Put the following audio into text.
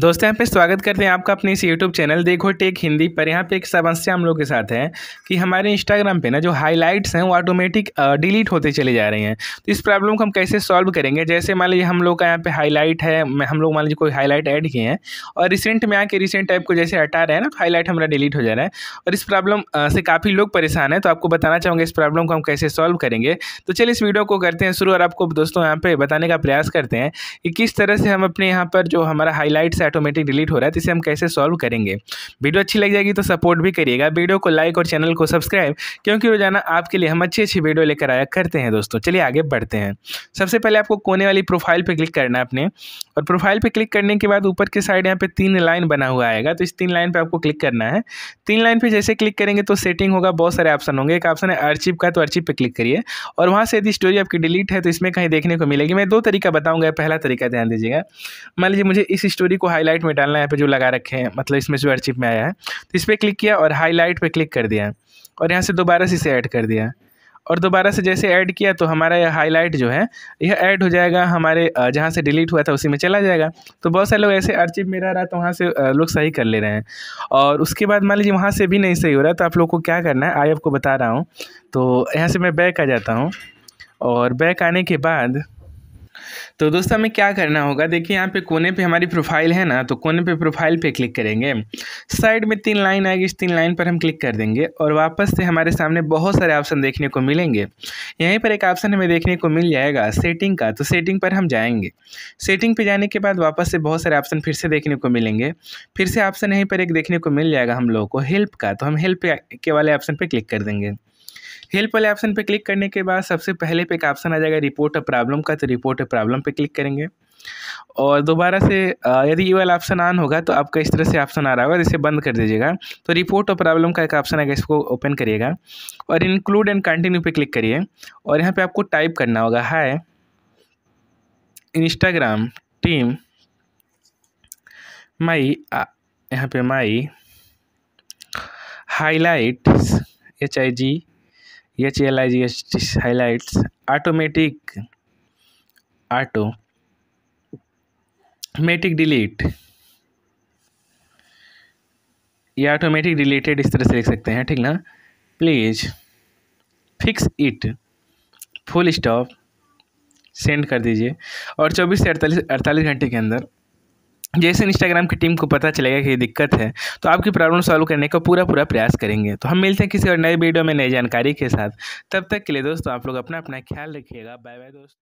दोस्तों यहाँ पे स्वागत करते हैं आपका अपने इस यूट्यूब चैनल देखो टेक हिंदी पर यहाँ पे एक समस्या हम लोग के साथ है कि हमारे इंस्टाग्राम पे ना जो हाईलाइट्स हैं वो ऑटोमेटिक डिलीट होते चले जा रहे हैं तो इस प्रॉब्लम को हम कैसे सॉल्व करेंगे जैसे मान लीजिए हम लोग का यहाँ पे हाईलाइट है हम लोग मान लीजिए कोई हाईलाइट ऐड किए हैं और रिसेंट में आके रिसेंट टाइप को जैसे हटा रहे हैं ना हाईलाइट हमारा डिलीट हो जा रहा है और इस प्रॉब्लम से काफ़ी लोग परेशान हैं तो आपको बताना चाहूँगा इस प्रॉब्लम को हम कैसे सॉल्व करेंगे तो चलिए इस वीडियो को करते हैं शुरू और आपको दोस्तों यहाँ पर बताने का प्रयास करते हैं कि किस तरह से हम अपने यहाँ पर जो हमारा हाईलाइट्स से ऑटोमेटिक डिलीट हो रहा है तो इसे हम कैसे सॉल्व करेंगे वीडियो अच्छी लग जाएगी तो सपोर्ट भी करिएगा वीडियो को लाइक और चैनल को सब्सक्राइब क्योंकि रोजाना आपके लिए हम अच्छी अच्छी वीडियो लेकर आया करते हैं दोस्तों चलिए आगे बढ़ते हैं सबसे पहले आपको कोने वाली प्रोफाइल पर क्लिक करना है अपने और प्रोफाइल पर क्लिक करने के बाद ऊपर के साइड यहाँ पर तीन लाइन बना हुआ आएगा तो इस तीन लाइन पर आपको क्लिक करना है तीन लाइन पर जैसे क्लिक करेंगे तो सेटिंग होगा बहुत सारे ऑप्शन होंगे एक ऑप्शन है अर्चिप का तो अर्चिप पर क्लिक करिए और वहाँ से यदि स्टोरी आपकी डिलीट है तो इसमें कहीं देखने को मिलेगी मैं दो तरीका बताऊँगा पहला तरीका ध्यान दीजिएगा मान लीजिए मुझे इस स्टोरी को हाईलाइट में डालना है यहाँ पे जो लगा रखे हैं मतलब इसमें जो अर्चिप में आया है तो इस पर क्लिक किया और हाईलाइट पे क्लिक कर दिया और यहाँ से दोबारा से इसे ऐड कर दिया और दोबारा से जैसे ऐड किया तो हमारा यह हाईलाइट जो है यह ऐड हो जाएगा हमारे जहाँ से डिलीट हुआ था उसी में चला जाएगा तो बहुत सारे लोग ऐसे अर्चिव में रह रहा तो वहाँ से लोग सही कर ले रहे हैं और उसके बाद मान लीजिए वहाँ से भी नहीं सही हो रहा तो आप लोग को क्या करना है आई आपको बता रहा हूँ तो यहाँ से मैं बैक आ जाता हूँ और बैक आने के बाद तो दोस्तों हमें क्या करना होगा देखिए यहाँ पे कोने पे हमारी प्रोफाइल है ना तो कोने पे प्रोफाइल पे क्लिक करेंगे साइड में तीन लाइन आएगी इस तीन लाइन पर हम क्लिक कर देंगे और वापस से हमारे सामने बहुत सारे ऑप्शन देखने को मिलेंगे यहीं पर एक ऑप्शन हमें देखने को मिल जाएगा सेटिंग का तो सेटिंग पर हम जाएंगे सेटिंग पर जाने के बाद वापस से बहुत सारे ऑप्शन फिर से देखने को मिलेंगे फिर से ऑप्शन यहीं पर एक देखने को मिल जाएगा हम लोगों को हेल्प का तो हम हेल्प के वाले ऑप्शन पर क्लिक कर देंगे हेल्प वाले ऑप्शन पे क्लिक करने के बाद सबसे पहले पे एक ऑप्शन आ जाएगा रिपोर्ट अ प्रॉब्लम का तो रिपोर्ट अ प्रॉब्लम पे क्लिक करेंगे और दोबारा से यदि ये वाला ऑप्शन ऑन होगा तो आपका इस तरह से ऑप्शन आ रहा होगा जिसे बंद कर दीजिएगा तो रिपोर्ट और प्रॉब्लम का एक ऑप्शन आएगा इसको ओपन करिएगा और इंक्लूड एंड कंटिन्यू पे क्लिक करिए और यहाँ पे आपको टाइप करना होगा हाय इंस्टाग्राम टीम माई यहाँ पे my highlights H I G H L I G S T highlights automatic automatic delete ये ऑटोमेटिक डिलीटेड इस तरह से लिख सकते हैं ठीक ना please fix it full stop send कर दीजिए और चौबीस से अड़तालीस अड़तालीस घंटे के अंदर जैसे इंस्टाग्राम की टीम को पता चलेगा कि ये दिक्कत है तो आपकी प्रॉब्लम सॉल्व करने का पूरा पूरा प्रयास करेंगे तो हम मिलते हैं किसी और नए वीडियो में नई जानकारी के साथ तब तक के लिए दोस्तों आप लोग अपना अपना ख्याल रखिएगा बाय बाय दोस्तों